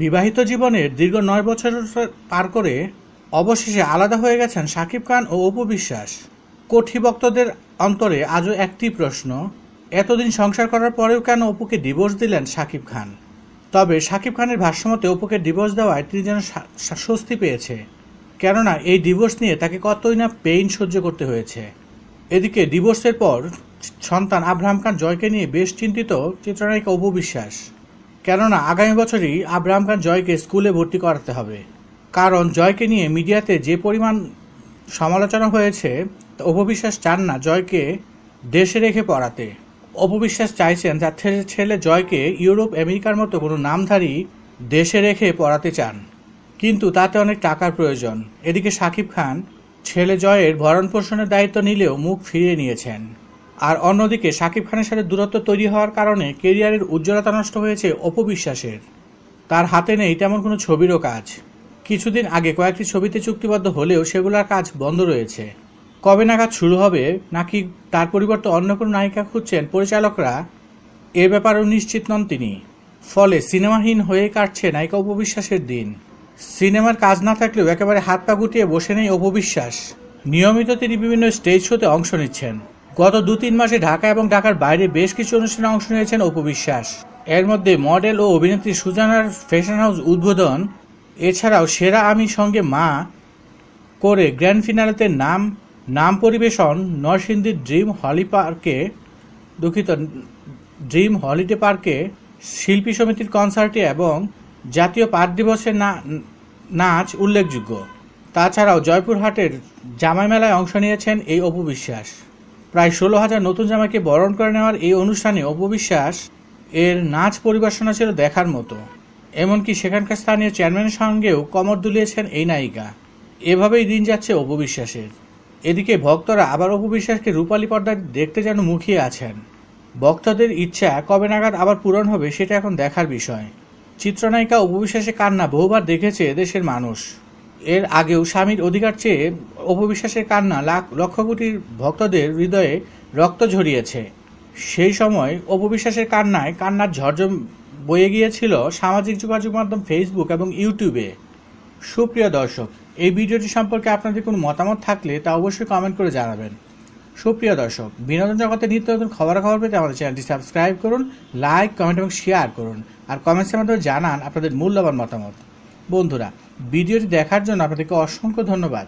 বিবাহিত জীবনের দীর্ঘ নয় বছর পার করে অবশেষে আলাদা হয়ে গেছেন শাকিব খান ও অপু বিশ্বাস কঠি ভক্তদের অন্তরে আজও একটি প্রশ্ন এতদিন সংসার করার পরেও কেন অপুকে ডিভোর্স দিলেন শাকিব খান তবে শাকিব খানের ভাষ্যমতে অপুকে ডিভোর্স দেওয়ায় তিনি যেন স্বস্তি পেয়েছে কেননা এই ডিভোর্স নিয়ে তাকে কতই না পেইন সহ্য করতে হয়েছে এদিকে ডিভোর্সের পর সন্তান আব্রাহাম খান জয়কে নিয়ে বেশ চিন্তিত চিত্রনায়িকা অপু বিশ্বাস কেননা আগামী বছরই আব্রাহাম খান জয়কে স্কুলে ভর্তি করাতে হবে কারণ জয়কে নিয়ে মিডিয়াতে যে পরিমাণ সমালোচনা হয়েছে অপবিশ্বাস চান না জয়কে দেশে রেখে পড়াতে অপবিশ্বাস চাইছেন তার ছেলে জয়কে ইউরোপ আমেরিকার মতো কোনো নামধারী দেশে রেখে পড়াতে চান কিন্তু তাতে অনেক টাকার প্রয়োজন এদিকে সাকিব খান ছেলে জয়ের ভরণ পোষণের দায়িত্ব নিলেও মুখ ফিরিয়ে নিয়েছেন আর অন্যদিকে শাকিব খানের সাথে দূরত্ব তৈরি হওয়ার কারণে কেরিয়ারের উজ্জ্বলতা নষ্ট হয়েছে অপবিশ্বাসের তার হাতে নেই তেমন কোনো ছবিরও কাজ কিছুদিন আগে কয়েকটি ছবিতে চুক্তিবদ্ধ হলেও সেগুলোর কাজ বন্ধ রয়েছে কবে নাগাদ শুরু হবে নাকি তার পরিবর্তে অন্য কোনো নায়িকা খুঁজছেন পরিচালকরা এ ব্যাপারেও নিশ্চিত নন তিনি ফলে সিনেমাহীন হয়ে কাটছে নায়িকা উপবিশ্বাসের দিন সিনেমার কাজ না থাকলেও একেবারে হাত পা গুটিয়ে বসে নেই অপবিশ্বাস নিয়মিত তিনি বিভিন্ন স্টেজ শোতে অংশ নিচ্ছেন গত দু তিন মাসে ঢাকা এবং ঢাকার বাইরে বেশ কিছু অনুষ্ঠানে অংশ নিয়েছেন অপু বিশ্বাস এর মধ্যে মডেল ও অভিনেত্রী সুজানার ফ্যাশন হাউস উদ্বোধন এছাড়াও সেরা আমি সঙ্গে মা করে গ্র্যান্ড ফিনালেতে নাম নাম পরিবেশন নরসিংদীর ড্রিম হলি পার্কে দুঃখিত ড্রিম হলিডে পার্কে শিল্পী সমিতির কনসার্টে এবং জাতীয় পাট দিবসের নাচ উল্লেখযোগ্য তাছাড়াও জয়পুরহাটের জামাই মেলায় অংশ নিয়েছেন এই অপু বিশ্বাস প্রায় ষোলো হাজার নতুন জামাকে বরণ করে নেওয়ার এই অনুষ্ঠানে অপবিশ্বাস এর নাচ পরিবেশনা ছিল দেখার মতো এমনকি সেখানকার স্থানীয় চেয়ারম্যানের সঙ্গেও কমর দুলিয়েছেন এই নায়িকা এভাবেই দিন যাচ্ছে অপবিশ্বাসের এদিকে ভক্তরা আবার অপবিশ্বাসকে রূপালী পর্দায় দেখতে যেন মুখিয়ে আছেন ভক্তদের ইচ্ছা কবে নাগাদ আবার পূরণ হবে সেটা এখন দেখার বিষয় চিত্রনায়িকা অপবিশ্বাসে কান্না বহুবার দেখেছে দেশের মানুষ এর আগেও স্বামীর অধিকার চেয়ে অপবিশ্বাসের কান্না লাখ লক্ষ কোটির ভক্তদের হৃদয়ে রক্ত ঝরিয়েছে সেই সময় অপবিশ্বাসের কান্নায় কান্নার ঝরঝম বয়ে গিয়েছিল সামাজিক যোগাযোগ মাধ্যম ফেসবুক এবং ইউটিউবে সুপ্রিয় দর্শক এই ভিডিওটি সম্পর্কে আপনাদের কোনো মতামত থাকলে তা অবশ্যই কমেন্ট করে জানাবেন সুপ্রিয় দর্শক বিনোদন জগতে নিত্য নতুন খবরাখবর পেতে আমাদের চ্যানেলটি সাবস্ক্রাইব করুন লাইক কমেন্ট এবং শেয়ার করুন আর কমেন্টসের মাধ্যমে জানান আপনাদের মূল্যবান মতামত বন্ধুরা ভিডিওটি দেখার জন্য আপনাদেরকে অসংখ্য ধন্যবাদ